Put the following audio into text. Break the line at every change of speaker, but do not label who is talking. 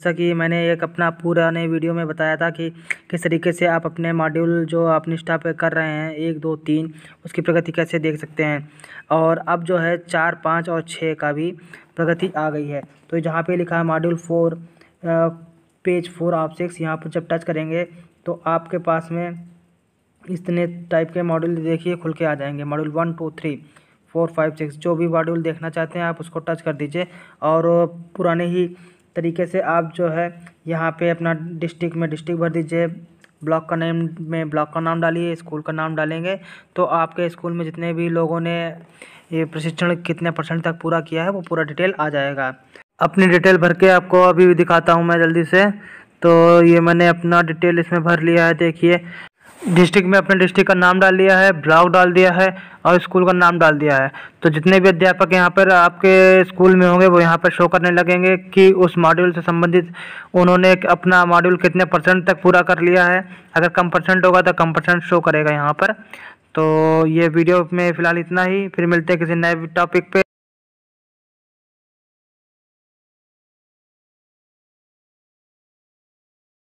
जैसा कि मैंने एक अपना पुराने वीडियो में बताया था कि किस तरीके से आप अपने मॉड्यूल जो आप निष्ठा पे कर रहे हैं एक दो तीन उसकी प्रगति कैसे देख सकते हैं और अब जो है चार पाँच और छः का भी प्रगति आ गई है तो जहाँ पे लिखा है मॉड्यूल फोर पेज फोर आप सिक्स यहाँ पर जब टच करेंगे तो आपके पास में इतने टाइप के मॉड्यूल देखिए खुल के आ जाएंगे module one two three four five six जो भी मॉड्यूल देखना चाहते हैं आप उसको टच कर दीजिए और पुराने ही तरीके से आप जो है यहाँ पे अपना डिस्ट्रिक्ट में डिस्ट्रिक्ट भर दीजिए ब्लॉक का नेम में ब्लॉक का नाम डालिए स्कूल का नाम डालेंगे तो आपके स्कूल में जितने भी लोगों ने ये प्रशिक्षण कितने परसेंट तक पूरा किया है वो पूरा डिटेल आ जाएगा अपनी डिटेल भर के आपको अभी भी दिखाता हूँ मैं जल्दी से तो ये मैंने अपना डिटेल इसमें भर लिया है देखिए डिस्ट्रिक्ट में अपने डिस्ट्रिक्ट का नाम डाल दिया है ब्लॉक डाल दिया है और स्कूल का नाम डाल दिया है तो जितने भी अध्यापक यहाँ पर आपके स्कूल में होंगे वो यहाँ पर शो करने लगेंगे कि उस मॉड्यूल से संबंधित उन्होंने अपना मॉड्यूल कितने परसेंट तक पूरा कर लिया है अगर कम परसेंट होगा तो कम परसेंट शो करेगा यहाँ पर तो ये वीडियो में फ़िलहाल इतना ही फिर मिलते हैं किसी नए टॉपिक पर